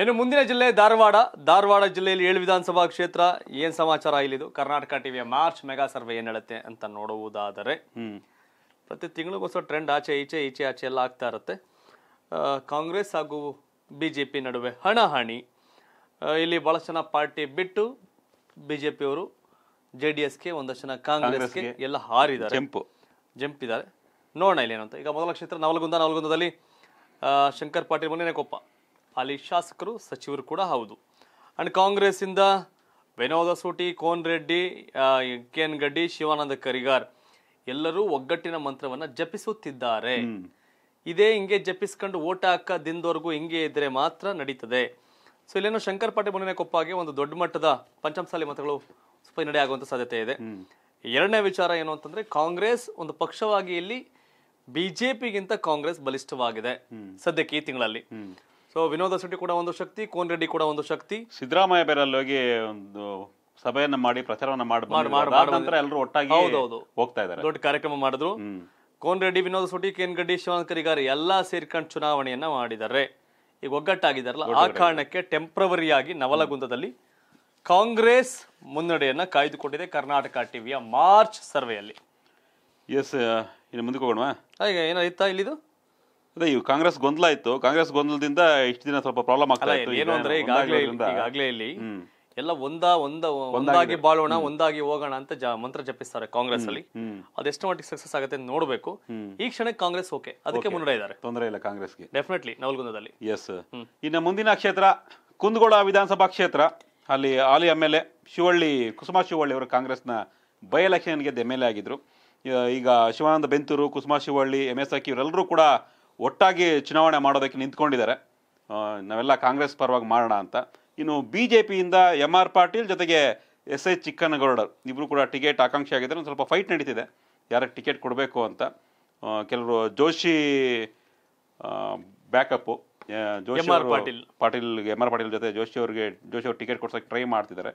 ಇನ್ನು ಮುಂದಿನ ಜಿಲ್ಲೆ ಧಾರವಾಡ ಧಾರವಾಡ ಜಿಲ್ಲೆಯಲ್ಲಿ ಏಳು ವಿಧಾನಸಭಾ ಕ್ಷೇತ್ರ ಏನ್ ಸಮಾಚಾರ ಇಲ್ಲಿದು ಕರ್ನಾಟಕ ಟಿವಿಯ ಮಾರ್ಚ್ ಮೆಗಾ ಸರ್ವೆ ಏನ್ ಹೇಳುತ್ತೆ ಅಂತ ನೋಡುವುದಾದರೆ ಪ್ರತಿ ತಿಂಗಳಿಗೋಸ್ಕರ ಟ್ರೆಂಡ್ ಆಚೆ ಈಚೆ ಈಚೆ ಆಚೆ ಎಲ್ಲ ಆಗ್ತಾ ಇರುತ್ತೆ ಕಾಂಗ್ರೆಸ್ ಹಾಗೂ ಬಿ ಜೆ ಪಿ ನಡುವೆ ಹಣಹಾಣಿ ಇಲ್ಲಿ ಬಹಳಷ್ಟು ಜನ ಪಾರ್ಟಿ ಬಿಟ್ಟು ಬಿ ಜೆ ಜೆ ಡಿ ಎಸ್ಗೆ ಒಂದಷ್ಟು ಜನ ಕಾಂಗ್ರೆಸ್ಗೆ ಎಲ್ಲ ಹಾರಿದ್ದಾರೆ ಜಂಪು ಜಂಪಿದ್ದಾರೆ ನೋಡೋಣ ಇಲ್ಲೇನಂತ ಏನಂತ ಈಗ ಮೊದಲ ಕ್ಷೇತ್ರ ನವಲಗುಂದ ನವಲಗುಂದದಲ್ಲಿ ಶಂಕರ್ ಪಾಟೀಲ್ ಮೊನ್ನೆ ಕೊಪ್ಪ ಅಲ್ಲಿ ಶಾಸಕರು ಸಚಿವರು ಕೂಡ ಹೌದು ಆ್ಯಂಡ್ ಕಾಂಗ್ರೆಸ್ಸಿಂದ ವಿನೋದ ಸೂಟಿ ಕೋನ್ ರೆಡ್ಡಿ ಕೆ ಎನ್ ಗಡ್ಡಿ ಶಿವಾನಂದ ಕರಿಗಾರ್ ಎಲ್ಲರೂ ಒಗ್ಗಟ್ಟಿನ ಮಂತ್ರವನ್ನು ಜಪಿಸುತ್ತಿದ್ದಾರೆ ಇದೇ ಹಿಂಗೆ ಜಪಿಸ್ಕೊಂಡು ಓಟ ಹಾಕ ದಿನದವರೆಗೂ ಹಿಂಗೆ ಇದ್ರೆ ಮಾತ್ರ ನಡೀತದೆ ಸೊ ಇಲ್ಲೇನು ಶಂಕರ್ ಪಾಟೀಲ್ ಕೊಪ್ಪಾಗಿ ಒಂದು ದೊಡ್ಡ ಮಟ್ಟದ ಪಂಚಮಸಾಲಿ ಮತಗಳು ಸ್ಪೈನಡೆ ಆಗುವಂತ ಸಾಧ್ಯತೆ ಇದೆ ಎರಡನೇ ವಿಚಾರ ಏನು ಅಂತಂದ್ರೆ ಕಾಂಗ್ರೆಸ್ ಒಂದು ಪಕ್ಷವಾಗಿ ಇಲ್ಲಿ ಬಿಜೆಪಿಗಿಂತ ಕಾಂಗ್ರೆಸ್ ಬಲಿಷ್ಠವಾಗಿದೆ ಸದ್ಯಕ್ಕೆ ಈ ತಿಂಗಳಲ್ಲಿ ಸೊ ವಿನೋದ ಶೆಟ್ಟಿ ಕೂಡ ಒಂದು ಶಕ್ತಿ ಕೋನ್ ರೆಡ್ಡಿ ಕೂಡ ಒಂದು ಶಕ್ತಿ ಸಿದ್ದರಾಮಯ್ಯ ಬೇರೆ ಹೋಗಿ ಒಂದು ಸಭೆಯನ್ನ ಮಾಡಿ ಪ್ರಚಾರವನ್ನ ಮಾಡಿ ನಂತರ ಎಲ್ಲರೂ ಒಟ್ಟಾಗಿ ಹೋಗ್ತಾ ಇದ್ದಾರೆ ದೊಡ್ಡ ಕಾರ್ಯಕ್ರಮ ಮಾಡಿದ್ರು ಕೋನ್ ರೆಡ್ಡಿ ವಿನೋದ ಸುಟಿ ಕೇನ್ ಗಡ್ಡಿ ಶಿವಾನ್ ಕರಿಗಾರಿ ಎಲ್ಲಾ ಸೇರ್ಕೊಂಡು ಚುನಾವಣೆಯನ್ನ ಮಾಡಿದ್ದಾರೆ ಈಗ ಒಗ್ಗಟ್ಟಾಗಿದ್ದಾರಲ್ಲ ಆ ಕಾರಣಕ್ಕೆ ಟೆಂಪ್ರವರಿಯಾಗಿ ನವಲಗುಂದದಲ್ಲಿ ಕಾಂಗ್ರೆಸ್ ಮುನ್ನಡೆಯನ್ನ ಕಾಯ್ದುಕೊಂಡಿದೆ ಕರ್ನಾಟಕ ಟಿವಿಯ ಮಾರ್ಚ್ ಸರ್ವೆಯಲ್ಲಿ ಎಸ್ ಇನ್ನು ಮುಂದಕ್ಕೆ ಹೋಗೋಣ ಈಗ ಏನಾಯ್ತಾ ಇಲ್ಲಿದು ಅದೇ ಇವು ಕಾಂಗ್ರೆಸ್ ಗೊಂದಲ ಇತ್ತು ಕಾಂಗ್ರೆಸ್ ಗೊಂದಲದಿಂದ ಇಷ್ಟು ದಿನ ಸ್ವಲ್ಪ ಪ್ರಾಬ್ಲಮ್ ಆಗ್ತಾ ಇತ್ತು ಏನು ಅಂದ್ರೆ ಈಗಾಗಲೇ ಇಲ್ಲಿ ಎಲ್ಲ ಒಂದ ಒಂದ ಒಂದಾಗಿ ಬಾಳೋಣ ಒಂದಾಗಿ ಹೋಗೋಣ ಅಂತ ಮಂತ್ರ ಜಪಿಸ್ತಾರೆ ಕಾಂಗ್ರೆಸ್ ಅಲ್ಲಿ ಅದೆಷ್ಟು ಮಟ್ಟಿಗೆ ಸಕ್ಸಸ್ ಆಗುತ್ತೆ ನೋಡಬೇಕು ಈ ಕ್ಷಣಕ್ಕೆ ಕಾಂಗ್ರೆಸ್ ಓಕೆ ಅದಕ್ಕೆ ಮುನ್ನಡೆ ಇದ್ದಾರೆ ತೊಂದರೆ ಇಲ್ಲ ಕಾಂಗ್ರೆಸ್ಗೆ ಡೆಫಿನೆಟ್ಲಿ ನವಲ್ಗುಂದದಲ್ಲಿ ಎಸ್ ಇನ್ನ ಮುಂದಿನ ಕ್ಷೇತ್ರ ಕುಂದಗೋಳ ವಿಧಾನಸಭಾ ಕ್ಷೇತ್ರ ಅಲ್ಲಿ ಆಲಿ M L A Shivalli Kusuma Shivalli ಅವರು ಕಾಂಗ್ರೆಸ್ನ ಬೈ ಎಲೆಕ್ಷನ್ಗೆ ಎಮ್ ಎಲ್ ಎ ಆಗಿದ್ರು ಈಗ ಶಿವಾನಂದ ಬೆಂತೂರು ಕುಸುಮಾ ಶಿವಳ್ಳಿ ಎಂಎಸ್ ಎಸ್ ಅಕ್ಕಿ ಇವರೆಲ್ಲರೂ ಕೂಡ ಒಟ್ಟಾಗಿ ಚುನಾವಣೆ ಮಾಡೋದಕ್ಕೆ ನಿಂತ್ಕೊಂಡಿದ್ದಾರೆ ನಾವೆಲ್ಲ ಕಾಂಗ್ರೆಸ್ ಪರವಾಗಿ ಮಾಡೋಣ ಅಂತ ಇನ್ನು ಬಿ ಜೆ ಪಿಯಿಂದ ಎಮ್ ಆರ್ ಪಾಟೀಲ್ ಜೊತೆಗೆ ಎಸ್ ಎಚ್ ಚಿಕ್ಕನಗೌಡರ್ ಇಬ್ಬರು ಕೂಡ ಟಿಕೆಟ್ ಆಕಾಂಕ್ಷಿ ಆಗಿದ್ದಾರೆ ಒಂದು ಸ್ವಲ್ಪ ಫೈಟ್ ನಡೀತಿದೆ ಯಾರಿಗೆ ಟಿಕೆಟ್ ಕೊಡಬೇಕು ಅಂತ ಕೆಲವರು Joshi backup Joshi Patil Patil M R Patil ಜೊತೆ ಜೋಶಿ ಅವರಿಗೆ ಜೋಶಿ ಅವ್ರು ಟಿಕೆಟ್ ಕೊಡ್ಸೋಕೆ ಟ್ರೈ ಮಾಡ್ತಿದ್ದಾರೆ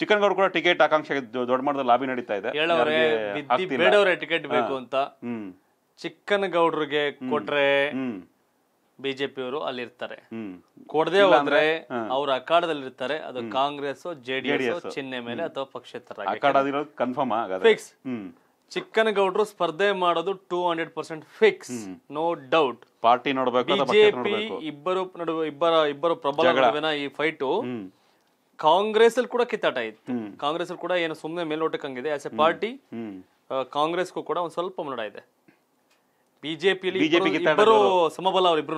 ಚಿಕ್ಕನಗೌಡ ಕೂಡ ಟಿಕೆಟ್ ಆಕಾಂಕ್ಷೆ ದೊಡ್ಡ ಮಟ್ಟದ ಲಾಬಿ ನಡೀತಾ ಇದೆ ಟಿಕೆಟ್ ಬೇಕು ಅಂತ ಚಿಕ್ಕನಗೌಡ್ರಿಗೆ ಕೊಟ್ರೆ ಬಿಜೆಪಿ ಅಲ್ಲಿ ಅಲ್ಲಿರ್ತಾರೆ ಕೊಡದೆ ಹೋದ್ರೆ ಅವ್ರ ಅಖಾಡದಲ್ಲಿ ಇರ್ತಾರೆ ಅದು ಕಾಂಗ್ರೆಸ್ ಜೆಡಿಎಸ್ ಚಿಹ್ನೆ ಮೇಲೆ ಅಥವಾ ಪಕ್ಷೇತರ ಕನ್ಫರ್ಮ್ ಫಿಕ್ಸ್ ಗೌಡ್ರು ಸ್ಪರ್ಧೆ ಮಾಡೋದು two hundred percent fix no doubt party ನೋಡಬೇಕು ಬಿಜೆಪಿ ಇಬ್ಬರು ನಡುವೆ ಇಬ್ಬರ ಇಬ್ಬರು ಪ್ರಬಲ ಈ ಫೈಟು ಕಾಂಗ್ರೆಸ್ ಅಲ್ಲಿ ಕೂಡ ಕಿತ್ತಾಟ ಇತ್ತು ಕಾಂಗ್ರೆಸ್ ಅಲ್ಲಿ ಕೂಡ ಏನು ಸುಮ್ಮನೆ ಮೇಲ್ನೋಟಕ್ಕಂಗಿದೆ ಆಸ್ ಎ ಪಾರ್ಟಿ ಕಾಂಗ್ರೆಸ್ಗೂ ಕೂಡ ಒಂದ್ ಸ್ವಲ್ಪ ಮುನ್ನಡ ಇದೆ ಬಿಜೆಪಿಯಲ್ಲಿ ಸಮಬಲ ಅವರಿಬ್ರು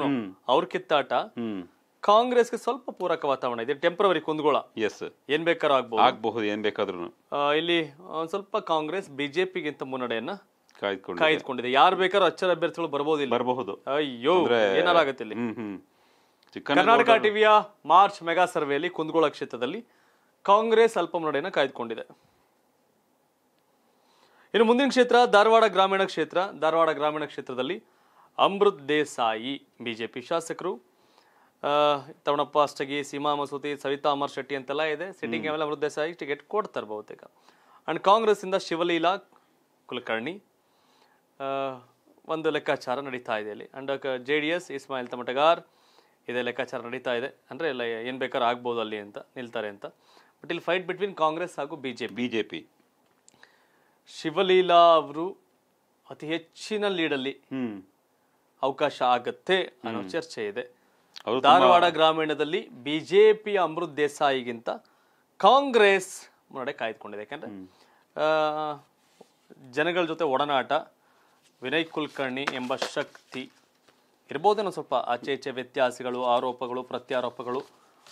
ಅವ್ರ ಕಿತ್ತಾಟ ಕಾಂಗ್ರೆಸ್ ಕಾಂಗ್ರೆಸ್ಗೆ ಸ್ವಲ್ಪ ಪೂರಕ ವಾತಾವರಣ ಇದೆ ಟೆಂಪ್ರವರಿ ಕುಂದಗೋಳ ಎಸ್ ಏನ್ ಬೇಕಾದ್ರೂ ಆಗ್ಬಹುದು ಆಗಬಹುದು ಏನ್ ಬೇಕಾದ್ರೂ ಇಲ್ಲಿ ಸ್ವಲ್ಪ ಕಾಂಗ್ರೆಸ್ ಬಿಜೆಪಿಗಿಂತ ಮುನ್ನಡೆಯನ್ನ ಕಾಯ್ದು ಕಾಯ್ದುಕೊಂಡಿದೆ ಯಾರು ಬೇಕಾದ್ರೂ ಅಚ್ಚರ ಅಭ್ಯರ್ಥಿಗಳು ಬರಬಹುದು ಬರಬಹುದು ಅಯ್ಯೋ ಏನಾರಾಗತ್ತೆ ಇಲ್ಲಿ ಕರ್ನಾಟಕ ಟಿವಿಯ ಮಾರ್ಚ್ ಮೆಗಾ ಸರ್ವೆಯಲ್ಲಿ ಕುಂದಗೋಳ ಕ್ಷೇತ್ರದಲ್ಲಿ ಕಾಂಗ್ರೆಸ್ ಅಲ್ಪ ಮುನ್ನಡೆಯನ್ನ ಕಾಯ್ದುಕೊಂಡಿದೆ ಇನ್ನು ಮುಂದಿನ ಕ್ಷೇತ್ರ ಧಾರವಾಡ ಗ್ರಾಮೀಣ ಕ್ಷೇತ್ರ ಧಾರವಾಡ ಗ್ರಾಮೀಣ ಕ್ಷೇತ್ರದಲ್ಲಿ Amrit Desai B J P ಶಾಸಕರು ತವಣಪ್ಪ ಅಷ್ಟಗಿ ಸೀಮಾ ಮಸೂತಿ ಸವಿತಾ ಅಮರ್ ಶೆಟ್ಟಿ ಅಂತೆಲ್ಲ ಇದೆ ಸಿಟ್ಟಿಂಗ್ ಆಮೇಲೆ ಅಮೃತ್ ದೇಸಾಯಿ ಟಿಕೆಟ್ ಕೊಡ್ತಾರೆ ಬಹುತೇಕ ಆ್ಯಂಡ್ ಕಾಂಗ್ರೆಸ್ಸಿಂದ ಶಿವಲೀಲಾ ಕುಲಕರ್ಣಿ ಒಂದು ಲೆಕ್ಕಾಚಾರ ನಡೀತಾ ಇದೆ ಇಲ್ಲಿ and J D S Ismail Tamatgar ಇದೇ ಲೆಕ್ಕಾಚಾರ ನಡೀತಾ ಇದೆ ಅಂದರೆ ಎಲ್ಲ ಏನು ಬೇಕಾದ್ರೂ ಆಗ್ಬೋದು ಅಲ್ಲಿ ಅಂತ ನಿಲ್ತಾರೆ ಅಂತ ಬಟ್ ಇಲ್ಲಿ ಫೈಟ್ ಬಿಟ್ವೀನ್ ಕಾಂಗ್ರೆಸ್ ಹಾಗೂ B J B J P Shivaleela ಅವರು ಅತಿ ಹೆಚ್ಚಿನ ಲೀಡಲ್ಲಿ ಅವಕಾಶ ಆಗತ್ತೆ ಅನ್ನೋ ಚರ್ಚೆ ಇದೆ ಧಾರವಾಡ ಗ್ರಾಮೀಣದಲ್ಲಿ ಬಿಜೆಪಿ ಅಮೃತ್ ದೇಸಾಯಿಗಿಂತ ಕಾಂಗ್ರೆಸ್ ಮುನ್ನಡೆ ಕಾಯ್ದುಕೊಂಡಿದೆ ಯಾಕಂದ್ರೆ ಜನಗಳ ಜೊತೆ ಒಡನಾಟ ವಿನಯ್ ಕುಲಕರ್ಣಿ ಎಂಬ ಶಕ್ತಿ ಇರ್ಬೋದೇನೋ ಸ್ವಲ್ಪ ಆಚೆ ಈಚೆ ವ್ಯತ್ಯಾಸಗಳು ಆರೋಪಗಳು ಪ್ರತ್ಯಾರೋಪಗಳು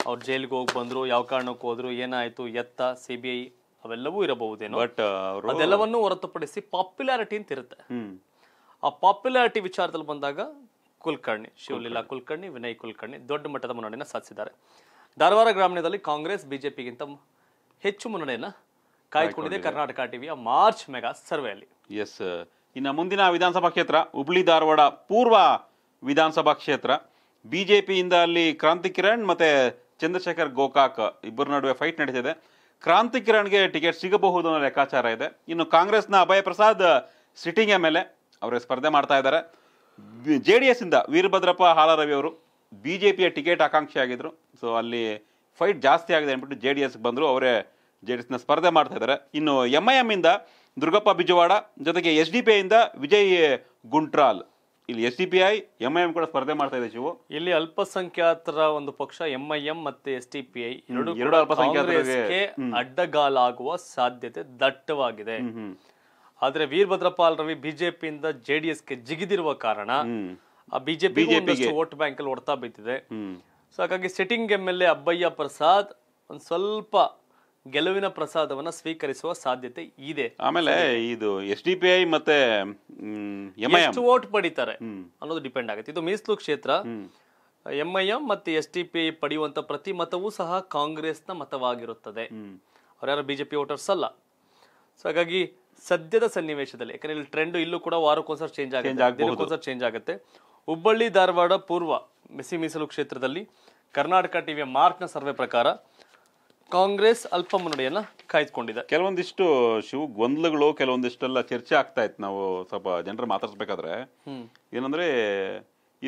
ಅವ್ರು ಜೈಲಿಗೆ ಹೋಗಿ ಬಂದರು ಯಾವ ಕಾರಣಕ್ಕೆ ಹೋದರು ಏನಾಯಿತು ಎತ್ತ ಸಿ ಬಿ ಐ ಅವೆಲ್ಲವೂ ಇರಬಹುದೇನೋ ಬಟ್ uh, ಅದೆಲ್ಲವನ್ನೂ ಹೊರತುಪಡಿಸಿ ಪಾಪ್ಯುಲಾರಿಟಿ ಅಂತ ಇರುತ್ತೆ ಆ ಪಾಪ್ಯುಲಾರಿಟಿ ವಿಚಾರದಲ್ಲಿ ಬಂದಾಗ ಕುಲಕರ್ಣಿ ಶಿವಲೀಲಾ ಕುಲಕರ್ಣಿ ವಿನಯ್ ಕುಲಕರ್ಣಿ ದೊಡ್ಡ ಮಟ್ಟದ ಮುನ್ನಡೆಯನ್ನು ಸಾಧಿಸಿದ್ದಾರೆ ಧಾರವಾಡ ಗ್ರಾಮೀಣದಲ್ಲಿ ಕಾಂಗ್ರೆಸ್ ಬಿಜೆಪಿಗಿಂತ ಹೆಚ್ಚು ಮುನ್ನಡೆಯನ್ನ ಕಾಯ್ದುಕೊಂಡಿದೆ ಕರ್ನಾಟಕ ಟಿವಿಯ ಮಾರ್ಚ್ ಮೆಗಾ ಸರ್ವೆಯಲ್ಲಿ ಎಸ್ ಇನ್ನು ಮುಂದಿನ ವಿಧಾನಸಭಾ ಕ್ಷೇತ್ರ ಹುಬ್ಳಿ ಧಾರವಾಡ ಪೂರ್ವ ವಿಧಾನಸಭಾ ಕ್ಷೇತ್ರ ಬಿಜೆಪಿಯಿಂದ ಅಲ್ಲಿ ಕ್ರಾಂತಿ ಕಿರಣ್ ಮತ್ತೆ ಚಂದ್ರಶೇಖರ್ ಗೋಕಾಕ್ ಇಬ್ಬರ ನಡುವೆ ಫೈಟ್ ನಡೀತಿದೆ ಕ್ರಾಂತಿ ಕಿರಣ್ಗೆ ಟಿಕೆಟ್ ಸಿಗಬಹುದು ಅನ್ನೋ ಲೆಕ್ಕಾಚಾರ ಇದೆ ಇನ್ನು ಕಾಂಗ್ರೆಸ್ನ Abhaya Prasad sitting M L A ಅವರೇ ಸ್ಪರ್ಧೆ ಮಾಡ್ತಾ ಇದ್ದಾರೆ ಜೆ ಡಿ ಎಸ್ ಇಂದ ವೀರಭದ್ರಪ್ಪ ಹಾಲಾರವಿ ಅವರು ಬಿ ಜೆ ಪಿಯ ಟಿಕೆಟ್ ಆಕಾಂಕ್ಷಿ ಆಗಿದ್ರು ಸೊ ಅಲ್ಲಿ ಫೈಟ್ ಜಾಸ್ತಿ ಆಗಿದೆ ಅಂದ್ಬಿಟ್ಟು ಜೆ ಡಿ ಎಸ್ಗೆ ಬಂದರು ಅವರೇ ಜೆ ಡಿ ಎಸ್ನ ಸ್ಪರ್ಧೆ ಮಾಡ್ತಾ ಇದ್ದಾರೆ ಇನ್ನು ಎಮ್ ಐ ಇಂದ ದುರ್ಗಪ್ಪ ಬಿಜವಾಡ ಜೊತೆಗೆ ಎಸ್ ಡಿ ಪಿ ಇಂದ ವಿಜಯ್ ಗುಂಟ್ರಾಲ್ ಇಲ್ಲಿ S D P I M I M ಕೂಡ ಸ್ಪರ್ಧೆ ಮಾಡ್ತಾ ಇದೆ ಶಿವು ಇಲ್ಲಿ ಅಲ್ಪಸಂಖ್ಯಾತರ ಒಂದು ಪಕ್ಷ ಎಂ ಐ ಎಂ ಮತ್ತೆ ಎಸ್ ಟಿ ಪಿ ಐ ಎರಡು ಎರಡು ಅಡ್ಡಗಾಲಾಗುವ ಸಾಧ್ಯತೆ ದಟ್ಟವಾಗಿದೆ ಆದ್ರೆ ವೀರಭದ್ರಪಾಲ್ ರವಿ ಬಿಜೆಪಿಯಿಂದ ಗೆ ಜಿಗಿದಿರುವ ಕಾರಣ ಆ ಬಿಜೆಪಿ ವೋಟ್ ಬ್ಯಾಂಕ್ ಅಲ್ಲಿ ಹೊಡ್ತಾ ಬಿದ್ದಿದೆ ಸೊ ಹಾಗಾಗಿ sitting M L A Abbayya Prasad ಒಂದು ಸ್ವಲ್ಪ ಗೆಲುವಿನ ಪ್ರಸಾದವನ್ನು ಸ್ವೀಕರಿಸುವ ಸಾಧ್ಯತೆ ಇದೆ ಆಮೇಲೆ ಇದು ಎಸ್ ಡಿ ಪಿ ಐ ಮತ್ತೆ ಎಷ್ಟು ವೋಟ್ ಪಡಿತಾರೆ ಅನ್ನೋದು ಡಿಪೆಂಡ್ ಆಗುತ್ತೆ ಇದು ಮೀಸಲು ಕ್ಷೇತ್ರ ಎಂ ಐ ಎಂ ಮತ್ತೆ ಎಸ್ ಡಿ ಪಿ ಐ ಪಡೆಯುವಂತ ಪ್ರತಿ ಮತವೂ ಸಹ ಕಾಂಗ್ರೆಸ್ನ ಮತವಾಗಿರುತ್ತದೆ ಯಾರು ಬಿಜೆಪಿ ವೋಟರ್ಸ್ ಅಲ್ಲ ಸೊ ಹಾಗಾಗಿ ಸದ್ಯದ ಸನ್ನಿವೇಶದಲ್ಲಿ ಯಾಕಂದ್ರೆ ಇಲ್ಲಿ ಟ್ರೆಂಡ್ ಇಲ್ಲೂ ಕೂಡ ವಾರಕ್ಕೊಂದ್ಸರ್ ಚೇಂಜ್ ಆಗುತ್ತೆ ಚೇಂಜ್ ಆಗುತ್ತೆ ಹುಬ್ಬಳ್ಳಿ ಧಾರವಾಡ ಪೂರ್ವ ಬಿಸಿ ಮೀಸಲು ಕ್ಷೇತ್ರದಲ್ಲಿ ಕರ್ನಾಟಕ ಟಿವಿಯ ಮಾರ್ಚ್ನ ಸರ್ವೆ ಪ್ರಕಾರ ಕಾಂಗ್ರೆಸ್ ಅಲ್ಪ ಮುನ್ನಡೆಯನ್ನ ಕಾಯ್ದುಕೊಂಡಿದೆ ಕೆಲವೊಂದಿಷ್ಟು ಶಿವ ಗೊಂದಲಗಳು ಕೆಲವೊಂದಿಷ್ಟೆಲ್ಲ ಚರ್ಚೆ ಆಗ್ತಾ ಇತ್ತು ನಾವು ಸ್ವಲ್ಪ ಜನರ ಮಾತಾಡ್ಸ್ಬೇಕಾದ್ರೆ ಏನಂದ್ರೆ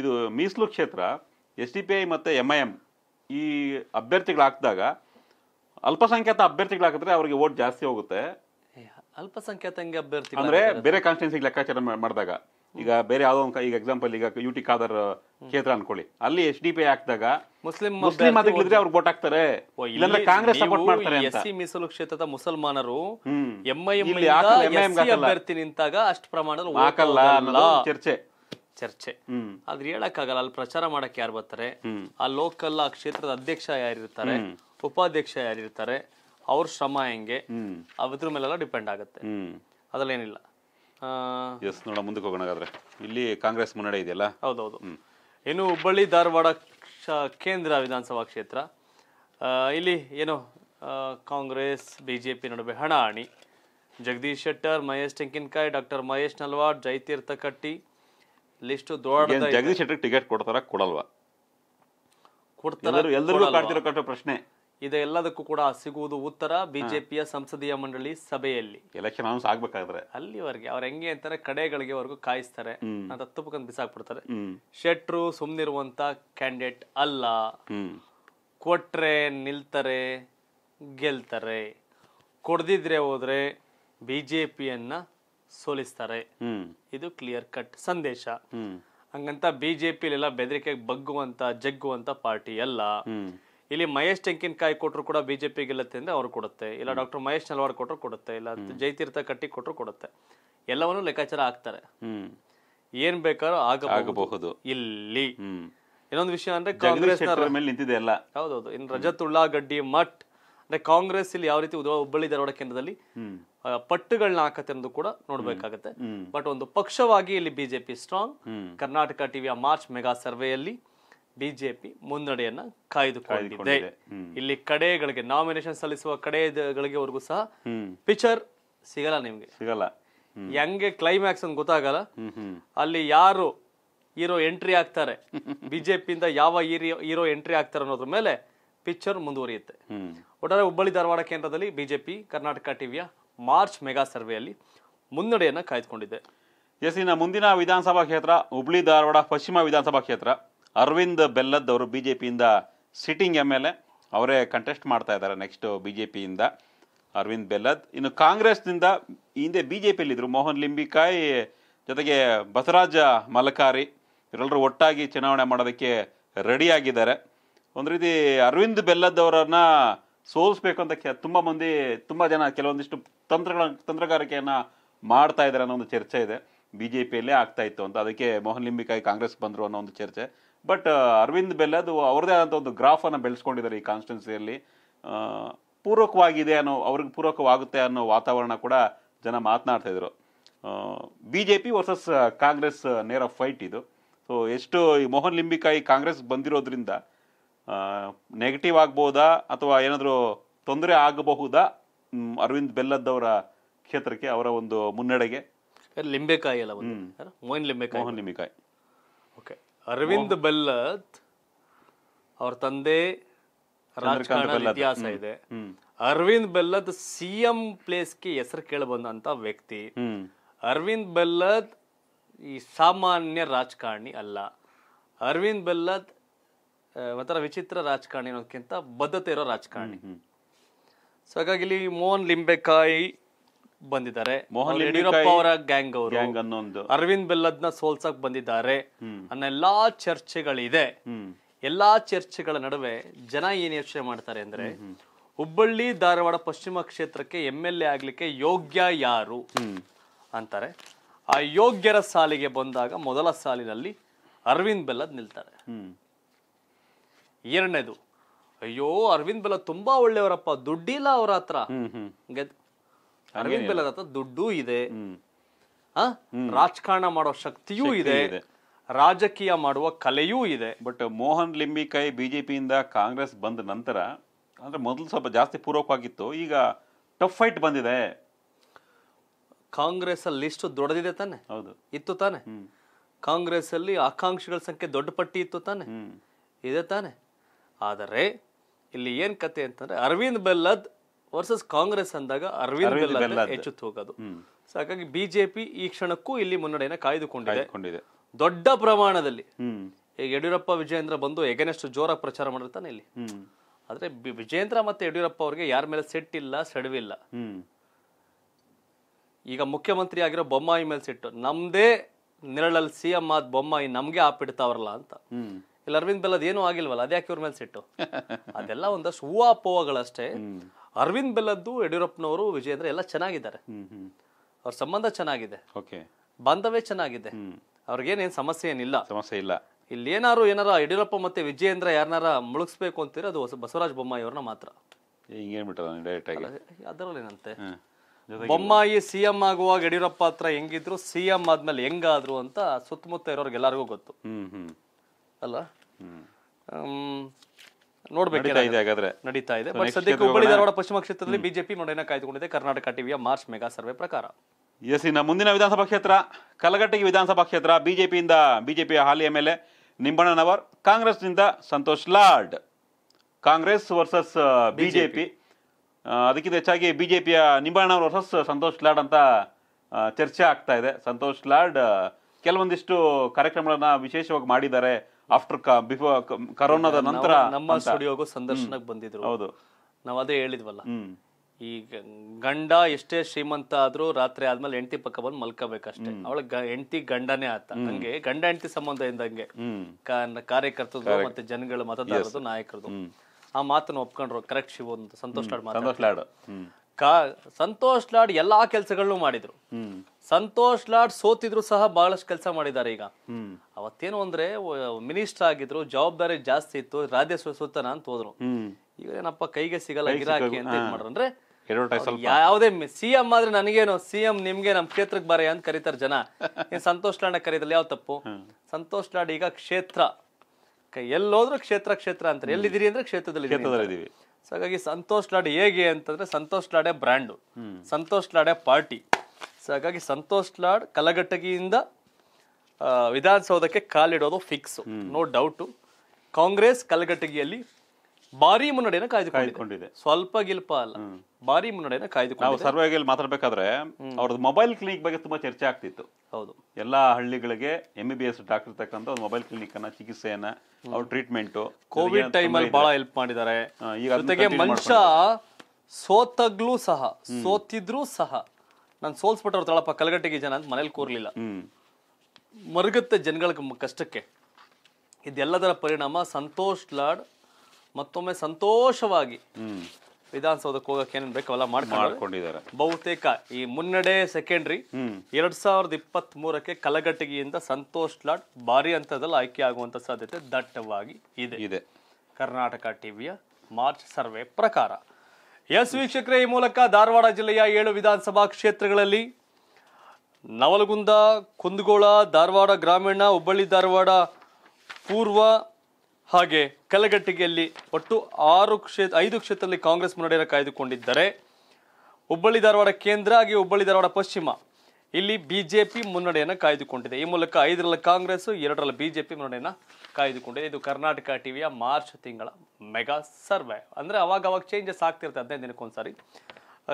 ಇದು ಮೀಸಲು ಕ್ಷೇತ್ರ ಎಸ್ ಡಿ ಪಿ ಐ ಮತ್ತೆ ಎಂ ಐ ಎಂ ಈ ಅಭ್ಯರ್ಥಿಗಳಾಕ್ದಾಗ ಅಲ್ಪಸಂಖ್ಯಾತ ಅಭ್ಯರ್ಥಿಗಳಾಕಿದ್ರೆ ಅವ್ರಿಗೆ ವೋಟ್ ಜಾಸ್ತಿ ಹೋಗುತ್ತೆ ಅಲ್ಪಸಂಖ್ಯಾತ ಅಭ್ಯರ್ಥಿ ಅಂದ್ರೆ ಬೇರೆ ಕಾನ್ಸ್ಟಿಟ್ಯೂನ್ಸಿಗೆ ಲೆಕ್ಕಾಚಾರ ಮಾಡಿದಾಗ ಈಗ ಬೇರೆ ಯಾವುದೋ ಒಂದು ಈಗ ಎಕ್ಸಾಂಪಲ್ ಈಗ ಯು ಟಿ ಖಾದರ್ ಕ್ಷೇತ್ರ ಅನ್ಕೊಳ್ಳಿ ಅಲ್ಲಿ ಎಸ್ ಡಿ ಪಿ ಹಾಕಿದಾಗ ಮುಸ್ಲಿಂ ಮುಸ್ಲಿಂ ಮತಗಳಿದ್ರೆ ಅವ್ರು ವೋಟ್ ಹಾಕ್ತಾರೆ ಇಲ್ಲಂದ್ರೆ ಕಾಂಗ್ರೆಸ್ ಸಪೋರ್ಟ್ ಮಾಡ್ತಾರೆ ಎಸ್ ಸಿ ಮೀಸಲು ಕ್ಷೇತ್ರದ ಮುಸಲ್ಮಾನರು ಎಂ ಐ ಎಂ ಅಭ್ಯರ್ಥಿ ನಿಂತಾಗ ಅಷ್ಟು ಪ್ರಮಾಣದಲ್ಲಿ ಹಾಕಲ್ಲ ಚರ್ಚೆ ಚರ್ಚೆ ಆದ್ರೆ ಹೇಳಕ್ಕಾಗಲ್ಲ ಅಲ್ಲಿ ಪ್ರಚಾರ ಮಾಡಕ್ ಯಾರು ಬರ್ತಾರೆ ಆ ಲೋಕಲ್ ಆ ಕ್ಷೇತ್ರದ ಅಧ್ಯಕ್ಷ ಯಾರಿರ್ತಾರೆ ಉಪಾಧ್ಯಕ್ಷ ಯಾರಿರ್ತಾರೆ ಅವ್ರ ಶ್ರಮ ಹೆಂಗೆ ಅದ್ರ ಮೇಲೆಲ್ಲ ಡಿಪೆಂಡ್ ಆಗುತ್ತೆ ಅದ್ರಲ್ಲಿ ಏನಿಲ್ಲ ಎಸ್ ನೋಡ ಮುಂದಕ್ಕೆ ಹೋಗೋಣ ಇಲ್ಲಿ ಕಾಂಗ್ರೆಸ್ ಮುನ್ನಡೆ ಇದೆಯಲ್ಲ ಹೌದೌದು ಏನು ಹುಬ್ಬಳ್ಳಿ ಧಾರವಾಡ ಕೇಂದ್ರ ವಿಧಾನಸಭಾ ಕ್ಷೇತ್ರ ಇಲ್ಲಿ ಏನು ಕಾಂಗ್ರೆಸ್ ಬಿಜೆಪಿ ಜೆ ಪಿ ನಡುವೆ ಜಗದೀಶ್ ಶೆಟ್ಟರ್ ಮಹೇಶ್ ಟೆಂಕಿನಕಾಯಿ ಡಾಕ್ಟರ್ ಮಹೇಶ್ ನಲ್ವಾಡ್ ಜೈತೀರ್ಥ ಕಟ್ಟಿ ಲಿಸ್ಟ್ ದೊಡ್ಡ ಜಗದೀಶ್ ಶೆಟ್ಟರ್ ಟಿಕೆಟ್ ಕೊಡ್ತಾರ ಕೊಡಲ್ವಾ ಕೊಡ್ತಾರೆ ಎಲ್ಲರಿಗೂ ಕಾಡ್ತಿರೋ ಪ್ರಶ್ನೆ ಇದೆಲ್ಲದಕ್ಕೂ ಕೂಡ ಸಿಗುವುದು ಉತ್ತರ ಬಿಜೆಪಿಯ ಸಂಸದೀಯ ಮಂಡಳಿ ಸಭೆಯಲ್ಲಿ ಎಲೆಕ್ಷನ್ ಅನೌನ್ಸ್ ಆಗ್ಬೇಕಾದ್ರೆ ಅಲ್ಲಿವರೆಗೆ ಅವ್ರ ಹೆಂಗೆ ಅಂತಾರೆ ಕಡೆಗಳಿಗೆ ವರ್ಗೂ ಕಾಯಿಸ್ತಾರೆ ಅಂತ ತುಪ್ಪಕಂತ ಬಿಸಾಕ್ಬಿಡ್ತಾರೆ ಶೆಟ್ರು ಸುಮ್ನಿರುವಂತ ಕ್ಯಾಂಡಿಡೇಟ್ ಅಲ್ಲ ಕೊಟ್ರೆ ನಿಲ್ತಾರೆ ಗೆಲ್ತಾರೆ ಕೊಡ್ದಿದ್ರೆ ಹೋದ್ರೆ ಬಿಜೆಪಿಯನ್ನ ಸೋಲಿಸ್ತಾರೆ ಇದು ಕ್ಲಿಯರ್ ಕಟ್ ಸಂದೇಶ ಹಂಗಂತ ಬಿಜೆಪಿಲೆಲ್ಲ ಬೆದರಿಕೆಗೆ ಬಗ್ಗುವಂತ ಜಗ್ಗುವಂತ ಪಾರ್ಟಿ ಅಲ್ಲ ಇಲ್ಲಿ ಮಹೇಶ್ ಕಾಯಿ ಕೊಟ್ಟರು ಕೂಡ ಬಿಜೆಪಿ ಗೆಲ್ಲತ್ತೆ ಅಂದ್ರೆ ಅವ್ರು ಕೊಡುತ್ತೆ ಇಲ್ಲ ಡಾಕ್ಟರ್ ಮಹೇಶ್ ನಲ್ವಾಡ್ ಕೊಟ್ಟರು ಕೊಡುತ್ತೆ ಇಲ್ಲ ಜೈತೀರ್ಥ ಕಟ್ಟಿ ಕೊಟ್ಟರು ಕೊಡುತ್ತೆ ಎಲ್ಲವನ್ನೂ ಲೆಕ್ಕಾಚಾರ ಆಗ್ತಾರೆ ಏನ್ ಬೇಕಾದ್ರೂ ಆಗಬಹುದು ಇಲ್ಲಿ ಇನ್ನೊಂದು ವಿಷಯ ಅಂದ್ರೆ ಕಾಂಗ್ರೆಸ್ ನಿಂತಿದೆ ಎಲ್ಲ ಹೌದೌದು ಇನ್ ರಜತ್ ಉಳ್ಳಾಗಡ್ಡಿ ಮಠ್ ಅಂದ್ರೆ ಕಾಂಗ್ರೆಸ್ ಇಲ್ಲಿ ಯಾವ ರೀತಿ ಹುಬ್ಬಳ್ಳಿ ಧಾರವಾಡ ಕೇಂದ್ರದಲ್ಲಿ ಪಟ್ಟುಗಳನ್ನ ಹಾಕತ್ತೆ ಅನ್ನೋದು ಕೂಡ ನೋಡ್ಬೇಕಾಗತ್ತೆ ಬಟ್ ಒಂದು ಪಕ್ಷವಾಗಿ ಇಲ್ಲಿ ಬಿಜೆಪಿ ಸ್ಟ್ರಾಂಗ್ ಕರ್ನಾಟಕ ಟಿವಿಯ ಮಾರ್ಚ್ ಮೆಗಾ ಸರ್ವೆಯಲ್ಲಿ ಬಿಜೆಪಿ ಮುನ್ನಡೆಯನ್ನ ಕಾಯ್ದುಕೊಂಡಿದೆ ಇಲ್ಲಿ ಕಡೆಗಳಿಗೆ ನಾಮಿನೇಷನ್ ಸಲ್ಲಿಸುವ ಕಡೆಗಳಿಗೆವರೆಗೂ ಸಹ ಪಿಕ್ಚರ್ ಸಿಗಲ್ಲ ನಿಮ್ಗೆ ಸಿಗಲ್ಲ ಹೆಂಗೆ ಕ್ಲೈಮ್ಯಾಕ್ಸ್ ಅಂತ ಗೊತ್ತಾಗಲ್ಲ ಅಲ್ಲಿ ಯಾರು ಹೀರೋ ಎಂಟ್ರಿ ಆಗ್ತಾರೆ ಬಿಜೆಪಿಯಿಂದ ಯಾವ ಹೀರೋ ಎಂಟ್ರಿ ಆಗ್ತಾರೆ ಅನ್ನೋದ್ರ ಮೇಲೆ ಪಿಕ್ಚರ್ ಮುಂದುವರಿಯುತ್ತೆ ಒಟ್ಟಾರೆ ಹುಬ್ಬಳ್ಳಿ ಧಾರವಾಡ ಕೇಂದ್ರದಲ್ಲಿ ಬಿಜೆಪಿ ಕರ್ನಾಟಕ ಟಿವಿಯ ಮಾರ್ಚ್ ಮೆಗಾ ಸರ್ವೆಯಲ್ಲಿ ಮುನ್ನಡೆಯನ್ನ ಕಾಯ್ದುಕೊಂಡಿದೆ ಎಸ್ ಇನ್ನು ಮುಂದಿನ ವಿಧಾನಸಭಾ ಕ್ಷೇತ್ರ ಹುಬ್ಳಿ ಧಾರವಾಡ ಪಶ್ಚಿಮ ವಿಧಾನಸಭಾ ಕ್ಷೇತ್ರ ಅರವಿಂದ್ ಬೆಲ್ಲದ್ ಅವರು ಬಿ ಜೆ ಪಿಯಿಂದ ಸಿಟ್ಟಿಂಗ್ ಎಮ್ ಎಲ್ ಎ ಅವರೇ ಕಂಟೆಸ್ಟ್ ಮಾಡ್ತಾ ಇದ್ದಾರೆ ನೆಕ್ಸ್ಟ್ ಬಿ ಜೆ ಪಿಯಿಂದ ಅರವಿಂದ್ ಬೆಲ್ಲದ್ ಇನ್ನು ಕಾಂಗ್ರೆಸ್ನಿಂದ ಹಿಂದೆ ಬಿ ಜೆ ಪಿಯಲ್ಲಿದ್ದರು ಮೋಹನ್ ಲಿಂಬಿಕಾಯಿ ಜೊತೆಗೆ ಬಸವರಾಜ ಮಲಕಾರಿ ಇವರೆಲ್ಲರೂ ಒಟ್ಟಾಗಿ ಚುನಾವಣೆ ಮಾಡೋದಕ್ಕೆ ರೆಡಿಯಾಗಿದ್ದಾರೆ ಒಂದು ರೀತಿ ಅರವಿಂದ್ ಬೆಲ್ಲದ್ ಅವರನ್ನು ಸೋಲಿಸ್ಬೇಕು ಅಂತ ಕೆ ತುಂಬ ಮಂದಿ ತುಂಬ ಜನ ಕೆಲವೊಂದಿಷ್ಟು ತಂತ್ರಗಳ ತಂತ್ರಗಾರಿಕೆಯನ್ನು ಮಾಡ್ತಾ ಇದ್ದಾರೆ ಅನ್ನೋ ಒಂದು ಚರ್ಚೆ ಇದೆ ಬಿ ಜೆ ಪಿಯಲ್ಲೇ ಆಗ್ತಾ ಇತ್ತು ಅಂತ ಅದಕ್ಕೆ ಮೋಹನ್ ಲಿಂಬಿಕಾಯಿ ಕಾಂಗ್ರೆಸ್ ಬಂದರು ಅನ್ನೋ ಒಂದು ಚರ್ಚೆ ಬಟ್ ಅರವಿಂದ್ uh, ಅದು ಅವ್ರದೇ ಆದಂಥ ಒಂದು ಗ್ರಾಫನ್ನು ಬೆಳೆಸ್ಕೊಂಡಿದ್ದಾರೆ ಈ ಕಾನ್ಸ್ಟೆನ್ಸಿಯಲ್ಲಿ ಪೂರಕವಾಗಿದೆ ಅನ್ನೋ ಅವ್ರಿಗೆ ಪೂರಕವಾಗುತ್ತೆ ಅನ್ನೋ ವಾತಾವರಣ ಕೂಡ ಜನ ಮಾತನಾಡ್ತಾಯಿದ್ರು B J P versus Congress ನೇರ ಫೈಟ್ ಇದು ಸೊ ಎಷ್ಟು ಈ ಮೋಹನ್ ಲಿಂಬಿಕಾಯಿ ಕಾಂಗ್ರೆಸ್ ಬಂದಿರೋದ್ರಿಂದ ನೆಗೆಟಿವ್ ಆಗ್ಬೋದಾ ಅಥವಾ ಏನಾದರೂ ತೊಂದರೆ ಆಗಬಹುದಾ ಅರವಿಂದ್ ಬೆಲ್ಲದ್ದವರ ಕ್ಷೇತ್ರಕ್ಕೆ ಅವರ ಒಂದು ಮುನ್ನಡೆಗೆ ಲಿಂಬೆಕಾಯಿ ಅಲ್ಲ ಮೋಹನ್ ಲಿಂಬೆಕಾಯಿ ಮೋಹನ್ ಲಿಂಬೆಕಾಯಿ ಓಕೆ ಅರವಿಂದ್ ಬೆಲ್ಲತ್ ಅವ್ರ ತಂದೆ ರಾಜಕಾರಣ ಇತಿಹಾಸ ಇದೆ ಅರವಿಂದ್ ಬೆಲ್ಲತ್ ಸಿ ಎಂ ಪ್ಲೇಸ್ಗೆ ಹೆಸರು ಕೇಳಬಂದಂತ ವ್ಯಕ್ತಿ ಅರವಿಂದ್ ಬೆಲ್ಲತ್ ಈ ಸಾಮಾನ್ಯ ರಾಜಕಾರಣಿ ಅಲ್ಲ ಅರವಿಂದ್ ಬೆಲ್ಲತ್ ಒಂಥರ ವಿಚಿತ್ರ ರಾಜಕಾರಣಿ ಅನ್ನೋದಕ್ಕಿಂತ ಬದ್ಧತೆ ಇರೋ ರಾಜಕಾರಣಿ ಸೊ ಹಾಗಾಗಿ ಇಲ್ಲಿ ಮೋಹನ್ ಲಿಂಬೆಕಾಯಿ ಬಂದಿದ್ದಾರೆ ಯಡಿಯೂರಪ್ಪ ಅವರ ಗ್ಯಾಂಗ್ ಅವರು ಅರವಿಂದ್ ನ ಸೋಲ್ಸಕ್ ಬಂದಿದ್ದಾರೆ ಅನ್ನೆಲ್ಲಾ ಎಲ್ಲಾ ಚರ್ಚೆಗಳಿದೆ ಎಲ್ಲಾ ಚರ್ಚೆಗಳ ನಡುವೆ ಜನ ಏನ್ ಯೋಚನೆ ಮಾಡ್ತಾರೆ ಅಂದ್ರೆ ಹುಬ್ಬಳ್ಳಿ ಧಾರವಾಡ ಪಶ್ಚಿಮ ಕ್ಷೇತ್ರಕ್ಕೆ ಎಂ ಎಲ್ ಎ ಆಗ್ಲಿಕ್ಕೆ ಯೋಗ್ಯ ಯಾರು ಅಂತಾರೆ ಆ ಯೋಗ್ಯರ ಸಾಲಿಗೆ ಬಂದಾಗ ಮೊದಲ ಸಾಲಿನಲ್ಲಿ ಅರವಿಂದ್ ಬೆಲ್ಲದ್ ನಿಲ್ತಾರೆ ಎರಡನೇದು ಅಯ್ಯೋ ಅರವಿಂದ್ ಬೆಲ್ಲದ್ ತುಂಬಾ ಒಳ್ಳೆಯವರಪ್ಪ ದುಡ್ಡಿಲ್ಲ ಅವರ ಹತ್ರ ಅರವಿಂದ್ ಬೆಲ್ಲದ ಹತ್ರ ದುಡ್ಡು ಇದೆ ರಾಜಕಾರಣ ಮಾಡೋ ಶಕ್ತಿಯೂ ಇದೆ ರಾಜಕೀಯ ಮಾಡುವ ಕಲೆಯೂ ಇದೆ ಬಟ್ ಮೋಹನ್ ಲಿಂಬಿಕಾಯಿ ಬಿಜೆಪಿಯಿಂದ ಕಾಂಗ್ರೆಸ್ ಬಂದ ನಂತರ ಅಂದ್ರೆ ಮೊದಲು ಸ್ವಲ್ಪ ಜಾಸ್ತಿ ಪೂರ್ವಕವಾಗಿತ್ತು ಈಗ ಟಫ್ ಫೈಟ್ ಬಂದಿದೆ ಕಾಂಗ್ರೆಸ್ ಅಲ್ಲಿ ಲಿಸ್ಟ್ ದೊಡ್ಡದಿದೆ ತಾನೆ ಹೌದು ಇತ್ತು ತಾನೆ ಕಾಂಗ್ರೆಸ್ ಅಲ್ಲಿ ಆಕಾಂಕ್ಷಿಗಳ ಸಂಖ್ಯೆ ದೊಡ್ಡ ಪಟ್ಟಿ ಇತ್ತು ತಾನೆ ಇದೆ ತಾನೆ ಆದರೆ ಇಲ್ಲಿ ಏನ್ ಕತೆ ಅಂತಂದ್ರೆ ಅರವಿಂದ್ ಬೆಲ್ಲದ್ ವರ್ಸಸ್ ಕಾಂಗ್ರೆಸ್ ಅಂದಾಗ ಅರವಿಂದ್ ಬೆಲ್ಲ ಹೋಗೋದು ಸೊ ಹಾಗಾಗಿ ಬಿಜೆಪಿ ಈ ಕ್ಷಣಕ್ಕೂ ಇಲ್ಲಿ ಮುನ್ನಡೆಯನ್ನು ಕಾಯ್ದುಕೊಂಡಿದೆ ದೊಡ್ಡ ಪ್ರಮಾಣದಲ್ಲಿ ಯಡಿಯೂರಪ್ಪ ವಿಜಯೇಂದ್ರ ಬಂದು ಎಗನೆಸ್ಟ್ ಜೋರಾಗಿ ಪ್ರಚಾರ ಮಾಡಿರ್ತಾನೆ ಇಲ್ಲಿ ಆದ್ರೆ ವಿಜಯೇಂದ್ರ ಮತ್ತೆ ಯಡಿಯೂರಪ್ಪ ಅವರಿಗೆ ಯಾರ ಮೇಲೆ ಸೆಟ್ ಇಲ್ಲ ಸಡವಿಲ್ಲ ಈಗ ಮುಖ್ಯಮಂತ್ರಿ ಆಗಿರೋ ಬೊಮ್ಮಾಯಿ ಮೇಲೆ ಸೆಟ್ ನಮ್ದೇ ನೆರಳಲ್ಲಿ ಸಿ ಎಂ ಆದ್ ಬೊಮ್ಮಾಯಿ ನಮ್ಗೆ ಆಪಿಡ್ತಾವ್ರಲ್ಲ ಅಂತ ಇಲ್ಲಿ ಅರವಿಂದ್ ಬೆಲ್ಲದ ಏನು ಆಗಿಲ್ವಲ್ಲ ಅದ್ಯಾಕೆ ಇವ್ರ ಮೇಲೆ ಸಿಟ್ಟು ಅದೆಲ್ಲ ಒಂದಷ್ಟು ಹೂವಾ ಪೋವಗಳಷ್ಟೇ ಅರವಿಂದ್ ಬೆಲ್ಲದ್ದು ಯಡಿಯೂರಪ್ಪನವರು ವಿಜಯೇಂದ್ರ ಎಲ್ಲ ಚೆನ್ನಾಗಿದ್ದಾರೆ ಅವ್ರ ಸಂಬಂಧ ಚೆನ್ನಾಗಿದೆ ಬಾಂಧವ್ಯ ಚೆನ್ನಾಗಿದೆ ಅವ್ರಿಗೇನೇನು ಸಮಸ್ಯೆ ಏನಿಲ್ಲ ಸಮಸ್ಯೆ ಇಲ್ಲ ಇಲ್ಲಿ ಏನಾರು ಏನಾರ ಯಡಿಯೂರಪ್ಪ ಮತ್ತೆ ವಿಜಯೇಂದ್ರ ಯಾರನ್ನಾರ ಮುಳುಗಿಸ್ಬೇಕು ಅಂತೀರ ಅದು ಬಸವರಾಜ ಬೊಮ್ಮಾಯಿ ಅವ್ರನ್ನ ಮಾತ್ರ ಅದರಲ್ಲೇನಂತೆ ಬೊಮ್ಮಾಯಿ ಸಿಎಂ ಆಗುವಾಗ ಯಡಿಯೂರಪ್ಪ ಹತ್ರ ಹೆಂಗಿದ್ರು ಸಿಎಂ ಆದ್ಮೇಲೆ ಹೆಂಗಾದ್ರು ಅಂತ ಸುತ್ತಮುತ್ತ ಇರೋರ್ಗೆಲ್ಲರಿಗೂ ಗೊತ್ತು ಅಲ್ಲ ನೋಡ್ಬೇಕು ಇದೆ ಹಾಗಾದ್ರೆ ನಡೀತಾ ಇದೆ ಬಟ್ ಸದ್ಯಕ್ಕೆ ಹುಬ್ಬಳ್ಳಿ ಧಾರವಾಡ ಪಶ್ಚಿಮ ಕ್ಷೇತ್ರದಲ್ಲಿ ಬಿಜೆಪಿ ಮೊಡೆಯನ್ನ ಕಾಯ್ದುಕೊಂಡಿದೆ ಕರ್ನಾಟಕ ಟಿವಿಯ ಮಾರ್ಚ್ ಮೆಗಾ ಸರ್ವೆ ಪ್ರಕಾರ ಎಸ್ ಇನ್ನು ಮುಂದಿನ ವಿಧಾನಸಭಾ ಕ್ಷೇತ್ರ ಕಲಘಟಗಿ ವಿಧಾನಸಭಾ ಕ್ಷೇತ್ರ ಬಿಜೆಪಿಯಿಂದ ಬಿಜೆಪಿಯ ಹಾಲಿ ಎಂ ಎಲ್ ಎ ನಿಂಬಣ್ಣನವರ್ ಕಾಂಗ್ರೆಸ್ನಿಂದ Santosh Lad Congress versus BJP uh, uh, ಅದಕ್ಕಿಂತ ಹೆಚ್ಚಾಗಿ ಬಿಜೆಪಿಯ ನಿಂಬಣ್ಣನವರ್ ವರ್ಸಸ್ ಸಂತೋಷ್ ಲಾಡ್ ಅಂತ uh, ಚರ್ಚೆ ಆಗ್ತಾ ಇದೆ ಸಂತೋಷ್ ಲಾಡ್ ಕೆಲವೊಂದಿಷ್ಟು ಕಾರ್ಯಕ್ರಮಗಳನ್ನು ವಿಶೇಷವಾಗಿ ಮಾಡಿದ್ದಾರೆ ಆಫ್ಟರ್ ಬಿಫೋರ್ ಕರೋನಾದ ನಂತರ ನಮ್ಮ ಸ್ಟುಡಿಯೋಗೂ ಸಂದರ್ಶನಕ್ಕೆ ಬಂದಿದ್ರು ಹೌದು ನಾವು ಅದೇ ಹೇಳಿದ್ವಲ್ಲ ಈ ಗಂಡ ಎಷ್ಟೇ ಶ್ರೀಮಂತ ಆದ್ರೂ ರಾತ್ರಿ ಆದ್ಮೇಲೆ ಹೆಂಡತಿ ಪಕ್ಕ ಬಂದು ಮಲ್ಕೋಬೇಕಷ್ಟೇ ಅವಳ ಹೆಂಡತಿ ಗಂಡನೇ ಆತ ಹಂಗೆ ಗಂಡ ಹೆಂಡತಿ ಸಂಬಂಧ ಇದ್ದಂಗೆ ಕಾರ್ಯಕರ್ತರು ಮತ್ತೆ ಜನಗಳ ಮತದಾರರು ನಾಯಕರದು ಆ ಮಾತನ್ನ ಒಪ್ಕೊಂಡ್ರು ಕರೆಕ್ಟ್ ಶಿವ ಸಂತೋಷ್ ಲಾಡ್ ಸಂತೋಷ್ ಲಾಡ್ ಎಲ್ಲಾ ಕೆಲಸಗಳನ್ನು ಮಾಡಿದ್ರು ಸಂತೋಷ್ ಲಾಡ್ ಸೋತಿದ್ರು ಸಹ ಬಹಳಷ್ಟು ಕೆಲಸ ಮಾಡಿದ್ದಾರೆ ಈಗ ಅವತ್ತೇನು ಅಂದ್ರೆ ಮಿನಿಸ್ಟರ್ ಆಗಿದ್ರು ಜವಾಬ್ದಾರಿ ಜಾಸ್ತಿ ಇತ್ತು ರಾಜ್ಯ ಸುತ್ತನಾ ಅಂತ ಹೋದ್ರು ಈಗ ಏನಪ್ಪ ಕೈಗೆ ಸಿಗಲ್ಲ ಇರಾಕಿ ಅಂತ ಏನ್ ಮಾಡ್ರು ಅಂದ್ರೆ ಯಾವುದೇ ಸಿಎಂ ಆದ್ರೆ ನನಗೇನು ಸಿಎಂ ನಿಮ್ಗೆ ನಮ್ ಕ್ಷೇತ್ರಕ್ಕೆ ಬರ ಅಂತ ಕರೀತಾರೆ ಜನ ಸಂತೋಷ್ ಲಾಡ್ ಕರೀದಲ್ಲ ಯಾವ ತಪ್ಪು ಸಂತೋಷ್ ಲಾಡ್ ಈಗ ಕ್ಷೇತ್ರ ಎಲ್ಲೋದ್ರು ಕ್ಷೇತ್ರ ಕ್ಷೇತ್ರ ಅಂತಾರೆ ಎಲ್ಲಿದ್ದೀರಿ ಅಂದ್ರೆ ಕ್ಷೇತ್ರದಲ್ಲಿ ಸೊ ಹಾಗಾಗಿ ಸಂತೋಷ್ ಲಾಡೆ ಹೇಗೆ ಅಂತಂದ್ರೆ ಸಂತೋಷ್ ಲಾಡೆ ಬ್ರ್ಯಾಂಡು ಸಂತೋಷ್ ಲಾಡೆ ಪಾರ್ಟಿ ಸೊ ಹಾಗಾಗಿ ಸಂತೋಷ್ ಲಾಡ್ ಕಲಘಟಗಿಯಿಂದ ವಿಧಾನಸೌಧಕ್ಕೆ ಕಾಲಿಡೋದು ಫಿಕ್ಸ್ ನೋ ಡೌಟು ಕಾಂಗ್ರೆಸ್ ಕಲಘಟಗಿಯಲ್ಲಿ ಭಾರಿ ಮುನ್ನಡೆಯನ್ನು ಕಾಯ್ದುಕೊಂಡಿದೆ ಸ್ವಲ್ಪ ಗಿಲ್ಪ ಅಲ್ಲ ಭಾರಿ ಮುನ್ನಡೆಯನ್ನು ಕಾಯ್ದುಕೊಂಡು ನಾವು ಮಾತಾಡ್ಬೇಕಾದ್ರೆ ಅವ್ರದ್ದು ಮೊಬೈಲ್ ಕ್ಲಿನಿಕ್ ಬಗ್ಗೆ ತುಂಬಾ ಚರ್ಚೆ ಆಗ್ತಿತ್ತು ಹೌದು ಎಲ್ಲಾ ಹಳ್ಳಿಗಳಿಗೆ ಎಂ ಬಿ ಎಸ್ ಡಾಕ್ಟರ್ ತಕ್ಕಂತ ಒಂದು ಮೊಬೈಲ್ ಕ್ಲಿನಿಕ್ ಅನ್ನ ಚಿಕಿತ್ಸೆಯನ್ನ ಅವ್ರ ಟ್ರೀಟ್ಮೆಂಟ್ ಕೋವಿಡ್ ಟೈಮ್ ಅಲ್ಲಿ ಬಹಳ ಹೆಲ್ಪ್ ಮಾಡಿದ್ದಾರೆ ಜೊತೆಗೆ ಮನುಷ್ಯ ಸೋತಾಗ್ಲೂ ಸಹ ಸೋತಿದ್ರು ಸಹ ನಾನು ಸೋಲ್ಸ್ಬಿಟ್ಟವ್ರು ತಳಪ್ಪ ಕಲಗಟ್ಟಿಗೆ ಜನ ಅಂತ ಮನೇಲಿ ಕೂರ್ಲಿಲ್ಲ ಮರುಗುತ್ತೆ ಜನಗಳ ಕಷ್ಟಕ್ಕೆ ಇದೆಲ್ಲದರ ಪರಿಣಾಮ ಸಂತೋಷ್ ಲಾಡ್ ಮತ್ತೊಮ್ಮೆ ಸಂತೋಷವಾಗಿ ವಿಧಾನಸೌಧಕ್ಕೆ ಹೋಗಕ್ಕೆ ಏನೇನು ಬೇಕು ಅವೆಲ್ಲ ಮಾಡ್ಕೊಂಡಿದ್ದಾರೆ ಬಹುತೇಕ ಈ ಮುನ್ನಡೆ ಸೆಕೆಂಡ್ರಿ ಎರಡ್ ಸಾವಿರದ ಇಪ್ಪತ್ತ್ ಮೂರಕ್ಕೆ ಕಲಘಟಗಿಯಿಂದ ಸಂತೋಷ್ ಲಾಟ್ ಭಾರಿ ಹಂತದಲ್ಲಿ ಆಯ್ಕೆ ಆಗುವಂತ ಸಾಧ್ಯತೆ ದಟ್ಟವಾಗಿ ಇದೆ ಇದೆ ಕರ್ನಾಟಕ ಟಿವಿಯ ಮಾರ್ಚ್ ಸರ್ವೆ ಪ್ರಕಾರ ಎಸ್ ವೀಕ್ಷಕರೇ ಈ ಮೂಲಕ ಧಾರವಾಡ ಜಿಲ್ಲೆಯ ಏಳು ವಿಧಾನಸಭಾ ಕ್ಷೇತ್ರಗಳಲ್ಲಿ ನವಲಗುಂದ ಕುಂದಗೋಳ ಧಾರವಾಡ ಗ್ರಾಮೀಣ ಹುಬ್ಬಳ್ಳಿ ಧಾರವಾಡ ಪೂರ್ವ ಹಾಗೆ ಕಲಘಟ್ಟಿಗೆಯಲ್ಲಿ ಒಟ್ಟು ಆರು ಕ್ಷೇತ್ರ ಐದು ಕ್ಷೇತ್ರದಲ್ಲಿ ಕಾಂಗ್ರೆಸ್ ಮುನ್ನಡೆಯನ್ನು ಕಾಯ್ದುಕೊಂಡಿದ್ದರೆ ಹುಬ್ಬಳ್ಳಿ ಧಾರವಾಡ ಕೇಂದ್ರ ಹಾಗೆ ಹುಬ್ಬಳ್ಳಿ ಧಾರವಾಡ ಪಶ್ಚಿಮ ಇಲ್ಲಿ ಬಿಜೆಪಿ ಮುನ್ನಡೆಯನ್ನು ಕಾಯ್ದುಕೊಂಡಿದೆ ಈ ಮೂಲಕ ಐದರಲ್ಲಿ ಕಾಂಗ್ರೆಸ್ ಎರಡರಲ್ಲಿ ಬಿಜೆಪಿ ಮುನ್ನಡೆಯನ್ನು ಕಾಯ್ದುಕೊಂಡಿದೆ ಇದು ಕರ್ನಾಟಕ ಟಿವಿಯ ಮಾರ್ಚ್ ತಿಂಗಳ ಮೆಗಾ ಸರ್ವೆ ಅಂದರೆ ಅವಾಗ ಅವಾಗ ಚೇಂಜಸ್ ಆಗ್ತಿರ್ತದೆ ಹದಿನೈದು ದಿನಕ್ಕೊಂದ್ಸರಿ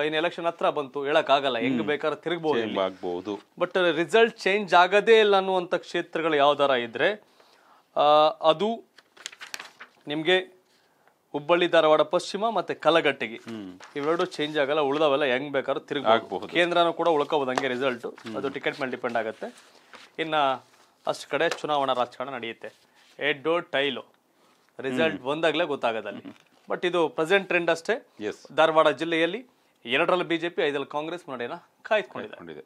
ಇನ್ನು ಎಲೆಕ್ಷನ್ ಹತ್ರ ಬಂತು ಹೇಳಕ್ಕಾಗಲ್ಲ ಹೆಂಗ್ ಬೇಕಾದ್ರೆ ತಿರುಗಬಹುದು ಬಟ್ ರಿಸಲ್ಟ್ ಚೇಂಜ್ ಆಗದೇ ಇಲ್ಲ ಅನ್ನುವಂಥ ಕ್ಷೇತ್ರಗಳು ಯಾವ್ದಾರ ಇದ್ರೆ ಅದು ನಿಮಗೆ ಹುಬ್ಬಳ್ಳಿ ಧಾರವಾಡ ಪಶ್ಚಿಮ ಮತ್ತೆ ಕಲಘಟ್ಟಿಗೆ ಇವೆರಡು ಚೇಂಜ್ ಆಗಲ್ಲ ಉಳಿದವೆಲ್ಲ ಹೆಂಗ್ ಬೇಕಾದ್ರೂ ತಿರುಗಬಹುದು ಕೇಂದ್ರನೂ ಕೂಡ ಉಳ್ಕೋಬಹುದು ಹಂಗೆ ರಿಸಲ್ಟ್ ಅದು ಟಿಕೆಟ್ ಮೇಲೆ ಡಿಪೆಂಡ್ ಆಗುತ್ತೆ ಇನ್ನ ಅಷ್ಟು ಕಡೆ ಚುನಾವಣಾ ರಾಜಕಾರಣ ನಡೆಯುತ್ತೆ ಎಡ್ಡು ಟೈಲು ರಿಸಲ್ಟ್ ಬಂದಾಗಲೇ ಗೊತ್ತಾಗೋದಲ್ಲಿ ಬಟ್ ಇದು ಪ್ರೆಸೆಂಟ್ ಟ್ರೆಂಡ್ ಅಷ್ಟೇ ಧಾರವಾಡ ಜಿಲ್ಲೆಯಲ್ಲಿ ಎರಡರಲ್ಲಿ ಬಿಜೆಪಿ ಐದರಲ್ಲಿ ಕಾಂಗ್ರೆಸ್ ನಡೆಯನ್ನ ಕಾಯ್ದುಕೊಂಡಿದೆ